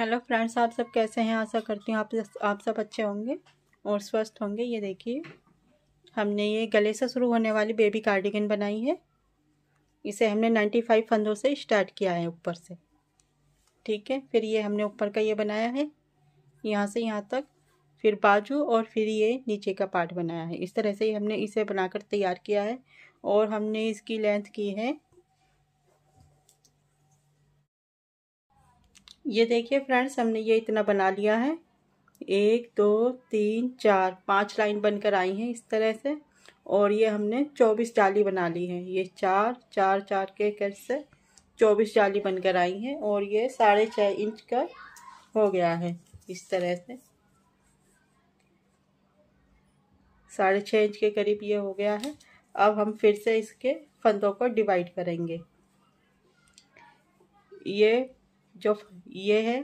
hello friends आप सब कैसे हैं आशा करती हूँ आप आप सब अच्छे होंगे और स्वस्थ होंगे ये देखिए हमने ये गले से शुरू होने वाली बेबी कार्डिगन बनाई है इसे हमने नाइन्टी फाइव फंदों से स्टार्ट किया है ऊपर से ठीक है फिर ये हमने ऊपर का ये बनाया है यहाँ से यहाँ तक फिर बाजू और फिर ये नीचे का पार्ट बनाया है इस तरह से ही हमने इसे बनाकर तैयार किया है और हमने इसकी लेंथ की है ये देखिए फ्रेंड्स हमने ये इतना बना लिया है एक दो तीन चार पांच लाइन बनकर आई हैं इस तरह से और ये हमने चौबीस जाली बना ली है ये चार चार चार के कर से चौबीस जाली बनकर आई हैं और ये साढ़े छः इंच का हो गया है इस तरह से साढ़े छः इंच के करीब ये हो गया है अब हम फिर से इसके फंदों को डिवाइड करेंगे ये जो ये है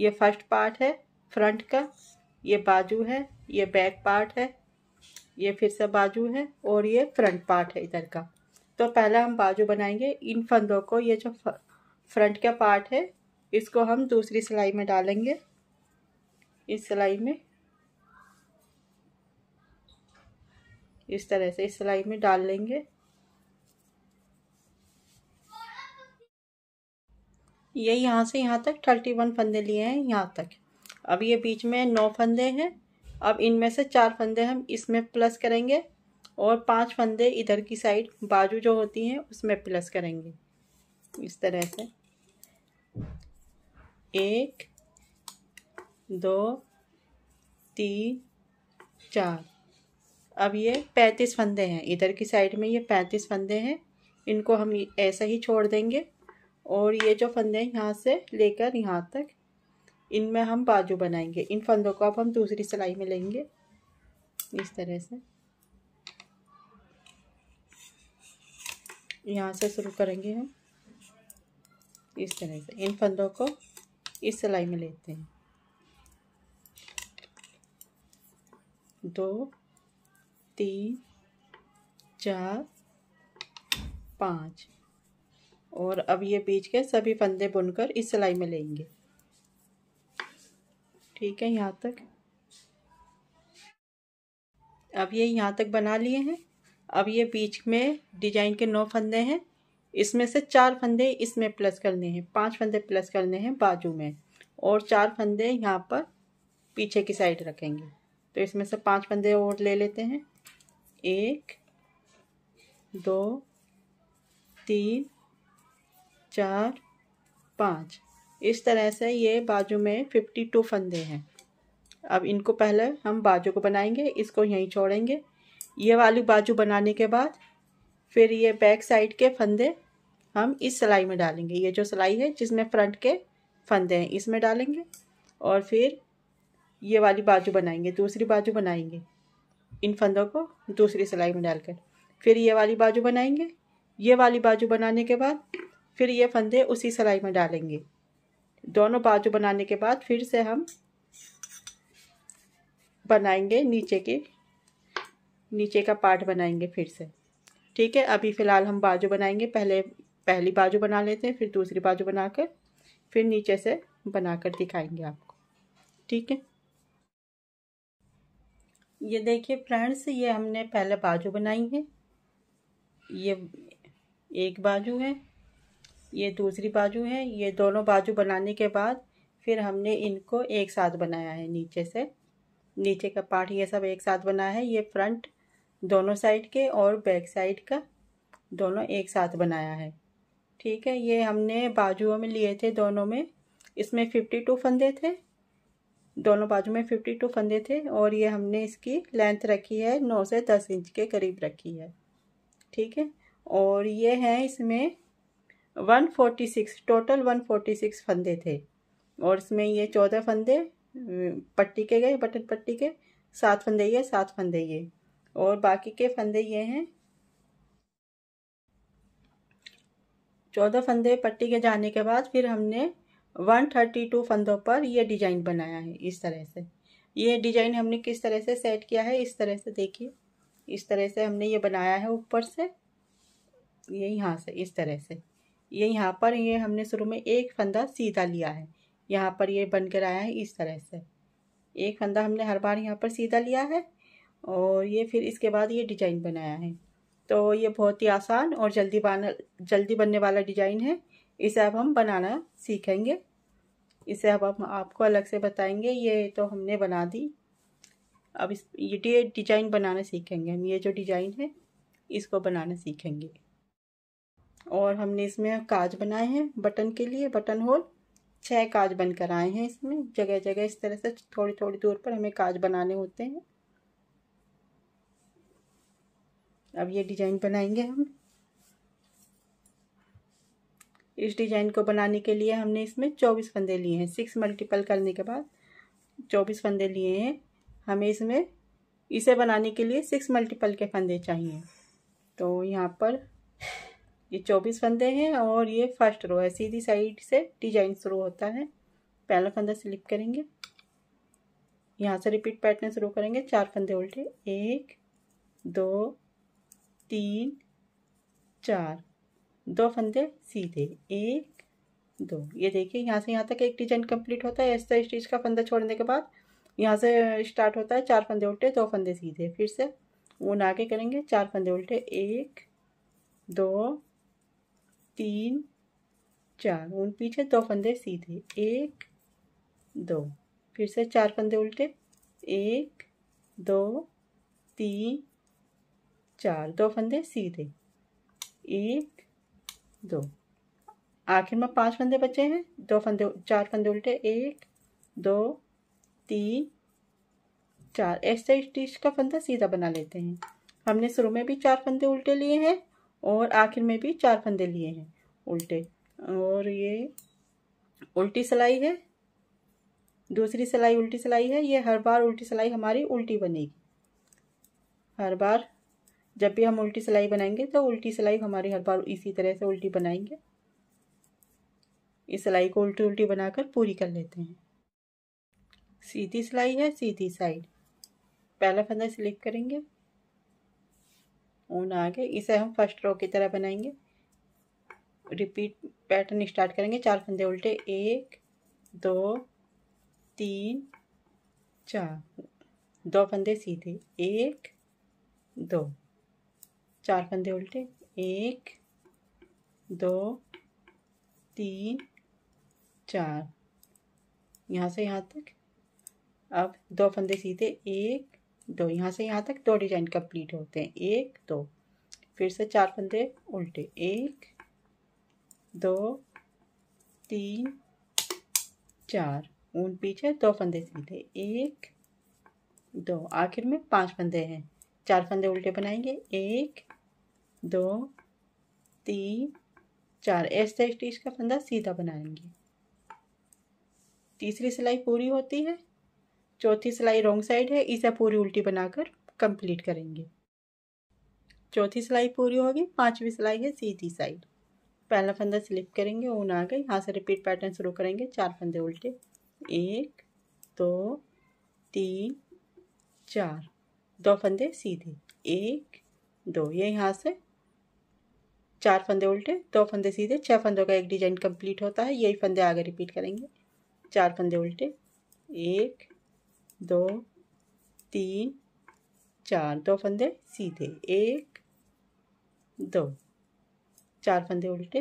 ये फर्स्ट पार्ट है फ्रंट का ये बाजू है ये बैक पार्ट है ये फिर से बाजू है और ये फ्रंट पार्ट है इधर का तो पहला हम बाजू बनाएंगे इन फंदों को ये जो फ्रंट का पार्ट है इसको हम दूसरी सिलाई में डालेंगे इस सिलाई में इस तरह से इस सिलाई में डाल लेंगे ये यहाँ से यहाँ तक थर्टी वन फंदे लिए हैं यहाँ तक अब ये बीच में नौ फंदे हैं अब इनमें से चार फंदे हम इसमें प्लस करेंगे और पांच फंदे इधर की साइड बाजू जो होती हैं उसमें प्लस करेंगे इस तरह से एक दो तीन चार अब ये पैंतीस फंदे हैं इधर की साइड में ये पैंतीस फंदे हैं इनको हम ऐसा ही छोड़ देंगे और ये जो फंदे हैं यहाँ से लेकर यहाँ तक इनमें हम बाजू बनाएंगे इन फंदों को अब हम दूसरी सिलाई में लेंगे इस तरह से यहाँ से शुरू करेंगे हम इस तरह से इन फंदों को इस सिलाई में लेते हैं दो तीन चार पाँच और अब ये बीच के सभी फंदे बुनकर इस सिलाई में लेंगे ठीक है यहाँ तक अब ये यहाँ तक बना लिए हैं अब ये बीच में डिजाइन के नौ फंदे हैं इसमें से चार फंदे इसमें प्लस करने हैं पांच फंदे प्लस करने हैं बाजू में और चार फंदे यहाँ पर पीछे की साइड रखेंगे तो इसमें से पांच फंदे और ले लेते हैं एक दो तीन चार पाँच इस तरह से ये बाजू में फिफ्टी टू फंदे हैं अब इनको पहले हम बाजू को बनाएंगे इसको यहीं छोड़ेंगे ये वाली बाजू बनाने के बाद फिर ये बैक साइड के फंदे हम इस सिलाई में डालेंगे ये जो सिलाई है जिसमें फ्रंट के फंदे हैं इसमें डालेंगे और फिर ये वाली बाजू बनाएंगे दूसरी बाजू बनाएंगे इन फंदों को दूसरी सिलाई में डालकर फिर ये वाली बाजू बनाएंगे ये वाली बाजू बनाने के बाद फिर ये फंदे उसी सिलाई में डालेंगे दोनों बाजू बनाने के बाद फिर से हम बनाएंगे नीचे के नीचे का पार्ट बनाएंगे फिर से ठीक है अभी फ़िलहाल हम बाजू बनाएंगे पहले पहली बाजू बना लेते हैं फिर दूसरी बाजू बनाकर फिर नीचे से बनाकर दिखाएंगे आपको ठीक है ये देखिए फ्रेंड्स ये हमने पहले बाजू बनाई है ये एक बाजू है ये दूसरी बाजू है ये दोनों बाजू बनाने के बाद फिर हमने इनको एक साथ बनाया है नीचे से नीचे का पार्ट ये सब एक साथ बनाया है ये फ्रंट दोनों साइड के और बैक साइड का दोनों एक साथ बनाया है ठीक है ये हमने बाजुओं में लिए थे दोनों में इसमें फिफ्टी टू फंदे थे दोनों बाजू में फिफ्टी टू फंदे थे और ये हमने इसकी लेंथ रखी है नौ से दस इंच के करीब रखी है ठीक है और ये है इसमें 146 टोटल 146 फंदे थे और इसमें ये चौदह फंदे पट्टी के गए बटन पट्टी के सात फंदे ये सात फंदे ये और बाकी के फंदे ये हैं चौदह फंदे पट्टी के जाने के बाद फिर हमने वन थर्टी टू फंदों पर ये डिजाइन बनाया है इस तरह से ये डिजाइन हमने किस तरह से सेट किया है इस तरह से देखिए इस तरह से हमने ये बनाया है ऊपर से ये यहाँ से इस तरह से ये यहाँ पर ये हमने शुरू में एक फंदा सीधा लिया है यहाँ पर ये बन कर आया है इस तरह से एक फंदा हमने हर बार यहाँ पर सीधा लिया है और ये फिर इसके बाद ये डिजाइन बनाया है तो ये बहुत ही आसान और जल्दी बना जल्दी बनने वाला डिजाइन है इसे अब हम बनाना सीखेंगे इसे अब हम आपको अलग से बताएंगे ये तो हमने बना दी अब इस ये डिजाइन बनाना सीखेंगे हम ये जो डिजाइन है इसको बनाना सीखेंगे और हमने इसमें काज बनाए हैं बटन के लिए बटन होल छः काज बन कर आए हैं इसमें जगह जगह इस तरह से थोड़ी थोड़ी दूर पर हमें काज बनाने होते हैं अब ये डिजाइन बनाएंगे हम इस डिजाइन को बनाने के लिए हमने इसमें चौबीस फंदे लिए हैं सिक्स मल्टीपल करने के बाद चौबीस फंदे लिए हैं हमें इसमें इसे बनाने के लिए सिक्स मल्टीपल के फंदे चाहिए तो यहाँ पर ये चौबीस फंदे हैं और ये फर्स्ट रो है सीधी साइड से डिजाइन शुरू होता है पहला फंदा स्लिप करेंगे यहाँ से रिपीट पैटर्न शुरू करेंगे चार फंदे उल्टे एक दो तीन चार दो फंदे सीधे एक दो ये देखिए यहाँ से यहाँ तक एक डिजाइन कंप्लीट होता है ऐसा स्टिच का फंदा छोड़ने के बाद यहाँ से स्टार्ट होता है चार फंदे उल्टे दो फंदे सीधे फिर से ऊन आगे करेंगे चार फंदे उल्टे एक दो तीन चार उन पीछे दो फंदे सीधे एक दो फिर से चार फंदे उल्टे एक दो तीन चार दो फंदे सीधे एक दो आखिर में पांच फंदे बचे हैं दो फंदे चार फंदे उल्टे एक दो तीन चार ऐसे स्टिच का फंदा सीधा बना लेते हैं हमने शुरू में भी चार फंदे उल्टे लिए हैं और आखिर में भी चार फंदे लिए हैं उल्टे और ये उल्टी सिलाई है दूसरी सिलाई उल्टी सिलाई है ये हर बार उल्टी सिलाई हमारी उल्टी बनेगी हर बार जब भी हम उल्टी सिलाई बनाएंगे तो उल्टी सिलाई हमारी हर बार इसी तरह से उल्टी बनाएंगे इस सिलाई को उल्टी उल्टी बनाकर पूरी कर लेते हैं सीधी सिलाई है सीधी साइड पहला फंदा स्लिप करेंगे ऊन आ गए इसे हम फर्स्ट रो की तरह बनाएंगे रिपीट पैटर्न स्टार्ट करेंगे चार फंदे उल्टे एक दो तीन चार दो फंदे सीधे एक दो चार फंदे उल्टे एक दो तीन चार यहाँ से यहाँ तक अब दो फंदे सीधे एक दो यहाँ से यहाँ तक दो डिजाइन कंप्लीट होते हैं एक दो फिर से चार फंदे उल्टे एक दो तीन चार ऊन पीछे दो फंदे सीधे एक दो आखिर में पांच फंदे हैं चार फंदे उल्टे बनाएंगे एक दो तीन चार ऐसे स्टिच का फंदा सीधा बनाएंगे तीसरी सिलाई पूरी होती है चौथी सिलाई रॉन्ग साइड है इसे पूरी उल्टी बनाकर कंप्लीट करेंगे चौथी सिलाई पूरी होगी पांचवी सिलाई है सीधी साइड पहला फंदा स्लिप करेंगे ऊन आ गए यहाँ से रिपीट पैटर्न शुरू करेंगे चार फंदे उल्टे एक दो तीन चार दो फंदे सीधे एक दो ये यहाँ से चार फंदे उल्टे दो फंदे सीधे छह फंदों का एक डिजाइन कंप्लीट होता है यही फंदे आगे रिपीट करेंगे चार फंदे उल्टे एक दो तीन चार दो फंदे सीधे एक दो चार फंदे उल्टे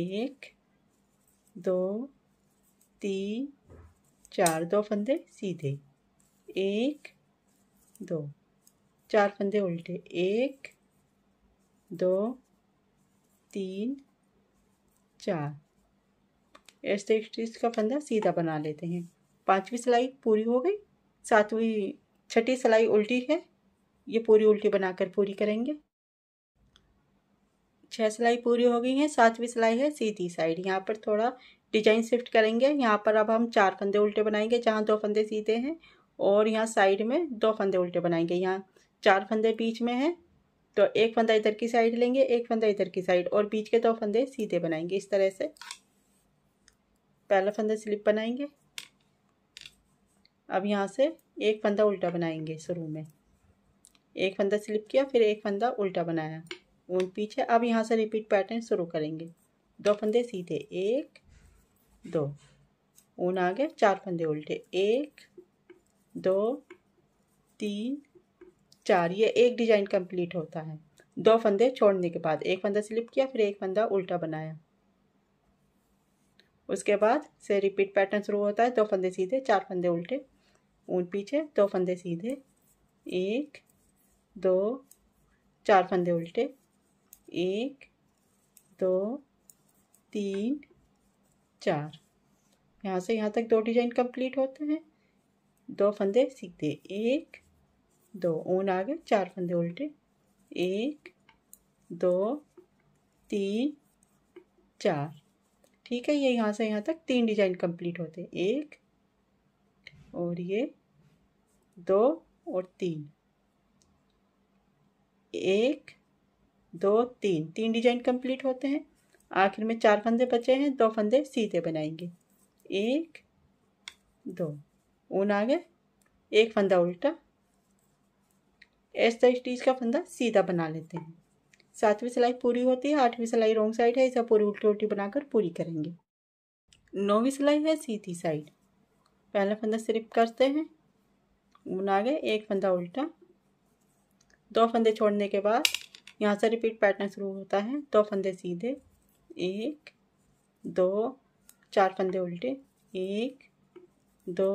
एक दो तीन चार दो फंदे सीधे एक दो चार फंदे उल्टे एक दो तीन चार ऐसे स्टिच का फंदा सीधा बना लेते हैं पांचवी सिलाई पूरी हो गई सातवीं छठी सिलाई उल्टी है ये पूरी उल्टी बनाकर पूरी करेंगे छह सिलाई पूरी हो गई है सातवीं सिलाई है सीधी साइड यहाँ पर थोड़ा डिजाइन शिफ्ट करेंगे यहाँ पर अब हम चार फंदे उल्टे बनाएंगे जहाँ दो फंदे सीधे हैं और यहाँ साइड में दो फंदे उल्टे बनाएंगे यहाँ चार फंदे बीच में हैं तो एक फंदा इधर की साइड लेंगे एक फंदा इधर की साइड और बीच के दो फंदे सीधे बनाएंगे इस तरह से पहला फंदा स्लिप बनाएंगे अब यहाँ से एक फंदा उल्टा बनाएंगे शुरू में एक फंदा स्लिप किया फिर एक फंदा उल्टा बनाया ऊन पीछे अब यहाँ से रिपीट पैटर्न शुरू करेंगे दो फंदे सीधे एक दो ऊन आ गया चार फंदे उल्टे एक दो तीन चार ये एक डिजाइन कंप्लीट होता है दो फंदे छोड़ने के बाद एक फंदा स्लिप किया फिर एक फंदा उल्टा बनाया उसके बाद से रिपीट पैटर्न शुरू होता है दो फंदे सीधे चार फंदे उल्टे ऊन पीछे दो फंदे सीधे एक दो चार फंदे उल्टे एक दो तीन चार यहाँ से यहाँ तक दो डिजाइन कंप्लीट होते हैं दो फंदे सीधे एक दो ऊन आगे चार फंदे उल्टे एक दो तीन चार ठीक है ये यहाँ से यहाँ तक तीन डिजाइन कंप्लीट होते हैं एक और ये दो और तीन एक दो तीन तीन डिजाइन कंप्लीट होते हैं आखिर में चार फंदे बचे हैं दो फंदे सीधे बनाएंगे एक दो ऊन आ गए एक फंदा उल्टा ऐसा स्टीच का फंदा सीधा बना लेते हैं सातवीं सिलाई पूरी होती है आठवीं सिलाई रॉन्ग साइड है इसे पूरी उल्टी उल्टी बनाकर पूरी करेंगे नौवीं सिलाई है सीधी साइड पहला फंदा सिर्फ करते हैं बुना गए एक फंदा उल्टा दो फंदे छोड़ने के बाद यहाँ से रिपीट पैटर्न शुरू होता है दो फंदे सीधे एक दो चार फंदे उल्टे एक दो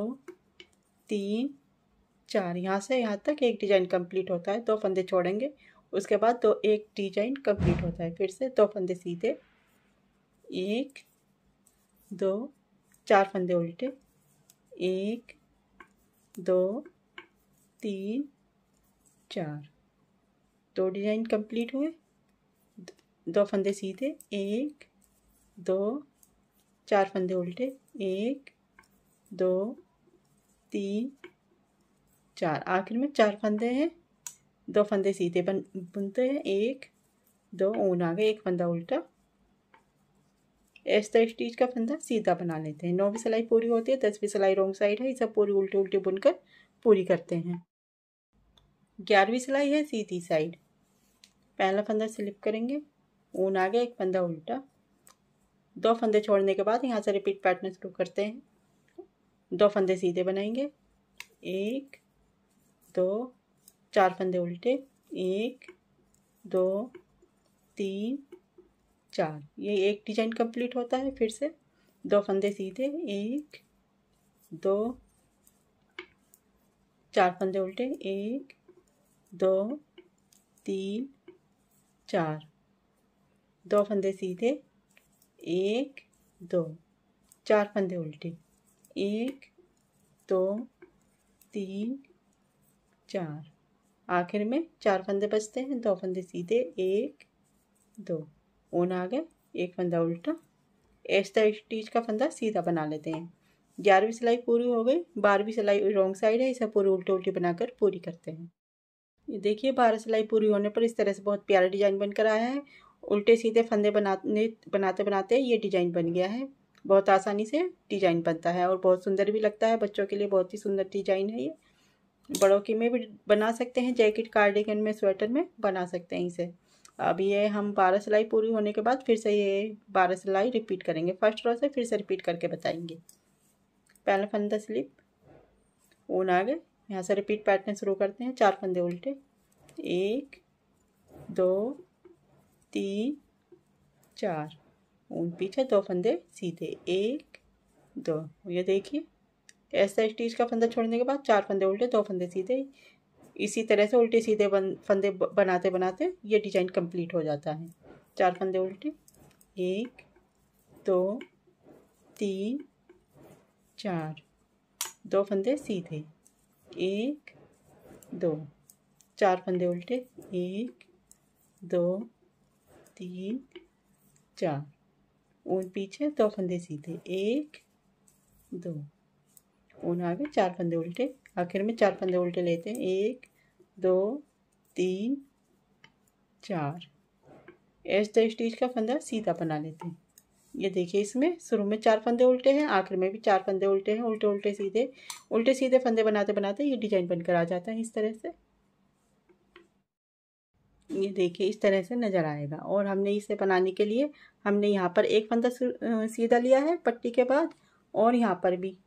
तीन चार यहाँ से यहाँ तक एक डिजाइन कंप्लीट होता है दो फंदे छोड़ेंगे उसके बाद दो एक डिजाइन कंप्लीट होता है फिर से दो फंदे सीधे एक दो चार फंदे उल्टे एक दो तीन चार दो डिज़ाइन कंप्लीट हुए दो फंदे सीधे एक दो चार फंदे उल्टे एक दो तीन चार आखिर में चार फंदे हैं दो फंदे सीधे बन बुनते हैं एक दो ऊन आ गए एक फंदा उल्टा ऐसा स्टीच का फंदा सीधा बना लेते हैं नौवीं सिलाई पूरी होती है दसवीं सिलाई रॉन्ग साइड है इसे पूरी उल्टे उल्टे बुनकर पूरी करते हैं ग्यारहवीं सिलाई है सीधी साइड पहला फंदा स्लिप करेंगे ऊन आ गया एक फंदा उल्टा दो फंदे छोड़ने के बाद यहाँ से रिपीट पैटर्न शुरू करते हैं दो फंदे सीधे बनाएंगे एक दो चार फंदे उल्टे एक दो तीन चार ये एक डिजाइन कंप्लीट होता है फिर से दो फंदे सीधे एक दो चार फंदे उल्टे एक दो तीन चार दो फंदे सीधे एक दो चार फंदे उल्टे एक दो तीन चार आखिर में चार फंदे बचते हैं दो फंदे सीधे एक दो ऊन आ गए एक फंदा उल्टा ऐसा तो स्टीच का फंदा सीधा बना लेते हैं ग्यारहवीं सिलाई पूरी हो गई बारहवीं सिलाई रॉन्ग साइड है इसे पूरी उल्टी उल्टी बनाकर पूरी करते हैं देखिए बारह सिलाई पूरी होने पर इस तरह से बहुत प्यारा डिजाइन बनकर आया है उल्टे सीधे फंदे बनाने बनाते बनाते ये डिजाइन बन गया है बहुत आसानी से डिजाइन बनता है और बहुत सुंदर भी लगता है बच्चों के लिए बहुत ही सुंदर डिजाइन है ये बड़ों की में भी बना सकते हैं जैकेट कार्डिगन में स्वेटर में बना सकते हैं इसे अब ये हम बारह सिलाई पूरी होने के बाद फिर से ये बारह सिलाई रिपीट करेंगे फर्स्ट रो से फिर से रिपीट करके बताएंगे पहले फंदा स्लिप ऊन आ गए यहाँ से रिपीट पैटर्न शुरू करते हैं चार फंदे उल्टे एक दो तीन चार ऊन पीछे दो फंदे सीधे एक दो ये देखिए ऐसा स्टीच का फंदा छोड़ने के बाद चार फंदे उल्टे दो फंदे सीधे इसी तरह से उल्टे सीधे बन फंदे बनाते बनाते ये डिजाइन कंप्लीट हो जाता है चार फंदे उल्टे एक दो तीन चार दो फंदे सीधे एक दो चार फंदे उल्टे एक दो तीन चार ऊन पीछे दो फंदे सीधे एक दो ऊन आगे चार फंदे उल्टे आखिर में चार फंदे उल्टे लेते हैं एक दो तीन चार एज द स्टीच का फंदा सीधा बना लेते हैं ये देखिए इसमें शुरू में चार फंदे उल्टे हैं आखिर में भी चार फंदे उल्टे हैं उल्टे उल्टे सीधे उल्टे सीधे फंदे बनाते बनाते ये डिजाइन बनकर आ जाता है इस तरह से ये देखिए इस तरह से नज़र आएगा और हमने इसे बनाने के लिए हमने यहाँ पर एक फंदा सीधा लिया है पट्टी के बाद और यहाँ पर भी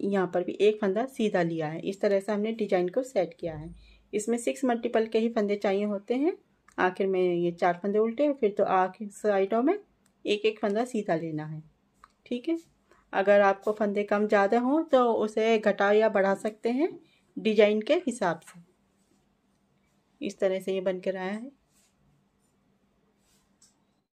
यहाँ पर भी एक फंदा सीधा लिया है इस तरह से हमने डिजाइन को सेट किया है इसमें सिक्स मल्टीपल के ही फंदे चाहिए होते हैं आखिर में ये चार फंदे उल्टे फिर तो आखिर साइडों में एक एक फंदा सीधा लेना है ठीक है अगर आपको फंदे कम ज़्यादा हों तो उसे घटा या बढ़ा सकते हैं डिजाइन के हिसाब से इस तरह से ये बन कर आया है